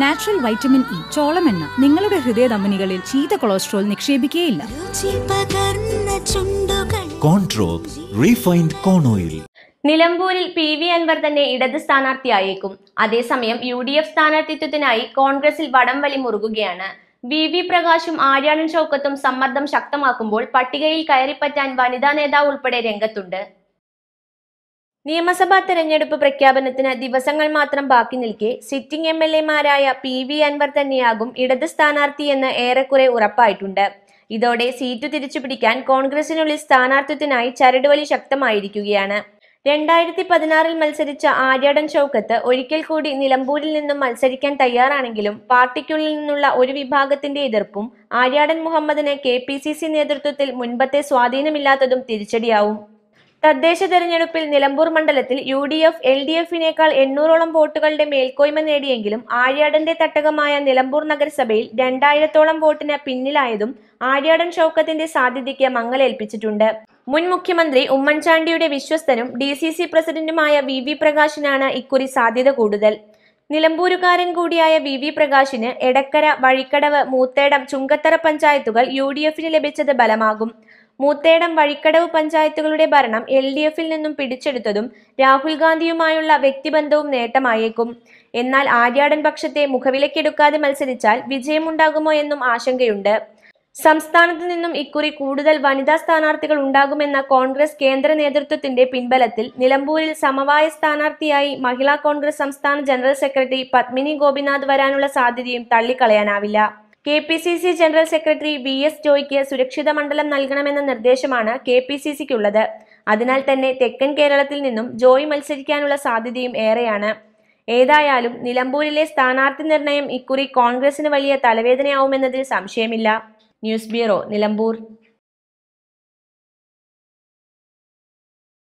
natural vitamin E ചോളമെണ്ണ നിങ്ങളുടെ ഹൃദയ ധമനികളിൽ ചീത്ത കൊളസ്ട്രോൾ നിക്ഷേപിക്കുകയില്ല കോൺ ഓയിൽ നിലമ്പൂരിൽ പി വി അൻവർ തന്നെ ഇടത് സ്ഥാനാർത്ഥിയായേക്കും അതേസമയം യു ഡി എഫ് സ്ഥാനാർത്ഥിത്വത്തിനായി കോൺഗ്രസിൽ വടംവലി മുറുകുകയാണ് വി വി പ്രകാശും ആര്യാണൻ ചൌക്കത്തും സമ്മർദ്ദം ശക്തമാക്കുമ്പോൾ പട്ടികയിൽ കയറിപ്പറ്റാൻ വനിതാ നേതാവ് ഉൾപ്പെടെ രംഗത്തുണ്ട് നിയമസഭാ തെരഞ്ഞെടുപ്പ് പ്രഖ്യാപനത്തിന് ദിവസങ്ങൾ മാത്രം ബാക്കി നിൽക്കെ സിറ്റിംഗ് എം എൽ എമാരായ പി വി അൻവർ തന്നെയാകും ഇടത് സ്ഥാനാർത്ഥിയെന്ന് ഏറെക്കുറെ ഉറപ്പായിട്ടുണ്ട് ഇതോടെ സീറ്റ് തിരിച്ചുപിടിക്കാൻ കോൺഗ്രസിനുള്ളിൽ സ്ഥാനാർത്ഥിത്വത്തിനായി ചരടുവലി ശക്തമായിരിക്കുകയാണ് രണ്ടായിരത്തി പതിനാറിൽ മത്സരിച്ച ആര്യാടൻ ചൌക്കത്ത് ഒരിക്കൽ കൂടി നിലമ്പൂരിൽ നിന്നും മത്സരിക്കാൻ തയ്യാറാണെങ്കിലും പാർട്ടിക്കുള്ളിൽ നിന്നുള്ള ഒരു വിഭാഗത്തിന്റെ എതിർപ്പും ആര്യാടൻ മുഹമ്മദിന് കെ നേതൃത്വത്തിൽ മുൻപത്തെ സ്വാധീനമില്ലാത്തതും തിരിച്ചടിയാവും തദ്ദേശ തെരഞ്ഞെടുപ്പിൽ നിലമ്പൂർ മണ്ഡലത്തിൽ U D F L D എഫിനേക്കാൾ എണ്ണൂറോളം വോട്ടുകളുടെ മേൽക്കോയ്മ നേടിയെങ്കിലും ആര്യാടന്റെ തട്ടകമായ നിലമ്പൂർ നഗരസഭയിൽ രണ്ടായിരത്തോളം വോട്ടിന് പിന്നിലായതും ആര്യാടൻ ഷൗക്കത്തിന്റെ സാധ്യതയ്ക്ക് മങ്ങലേൽപ്പിച്ചിട്ടുണ്ട് മുൻ മുഖ്യമന്ത്രി ഉമ്മൻചാണ്ടിയുടെ വിശ്വസ്തനും ഡി സി സി പ്രസിഡന്റുമായ വി വി പ്രകാശിനാണ് ഇക്കുറി സാധ്യത കൂടുതൽ നിലമ്പൂരുകാരൻ കൂടിയായ വി വി പ്രകാശിന് എടക്കര വഴിക്കടവ് മൂത്തേടം ചുങ്കത്തറ പഞ്ചായത്തുകൾ യു ഡി എഫിന് ലഭിച്ചത് ബലമാകും മൂത്തേടം വഴിക്കടവ് പഞ്ചായത്തുകളുടെ ഭരണം എൽ ഡി എഫിൽ നിന്നും പിടിച്ചെടുത്തതും രാഹുൽ ഗാന്ധിയുമായുള്ള വ്യക്തിബന്ധവും നേട്ടമായേക്കും എന്നാൽ ആര്യാടൻ പക്ഷത്തെ മുഖവിലക്കെടുക്കാതെ മത്സരിച്ചാൽ വിജയമുണ്ടാകുമോ എന്നും ആശങ്കയുണ്ട് സംസ്ഥാനത്തു നിന്നും ഇക്കുറി കൂടുതൽ വനിതാ സ്ഥാനാർത്ഥികൾ ഉണ്ടാകുമെന്ന കോൺഗ്രസ് കേന്ദ്ര നേതൃത്വത്തിന്റെ പിൻബലത്തിൽ നിലമ്പൂരിൽ സമവായ സ്ഥാനാർത്ഥിയായി മഹിളാ കോൺഗ്രസ് സംസ്ഥാന ജനറൽ സെക്രട്ടറി പത്മിനി ഗോപിനാഥ് വരാനുള്ള സാധ്യതയും തള്ളിക്കളയാനാവില്ല K P C C general secretary V S ജോയ്ക്ക് സുരക്ഷിത മണ്ഡലം നൽകണമെന്ന നിർദ്ദേശമാണ് കെ പി സി സിക്കുള്ളത് അതിനാൽ തന്നെ തെക്കൻ കേരളത്തിൽ നിന്നും ജോയ് മത്സരിക്കാനുള്ള സാധ്യതയും ഏറെയാണ് ഏതായാലും നിലമ്പൂരിലെ സ്ഥാനാർത്ഥി നിർണയം ഇക്കുറി കോൺഗ്രസിന് വലിയ തലവേദനയാവുമെന്നതിൽ സംശയമില്ല ന്യൂസ് ബ്യൂറോ നിലമ്പൂർ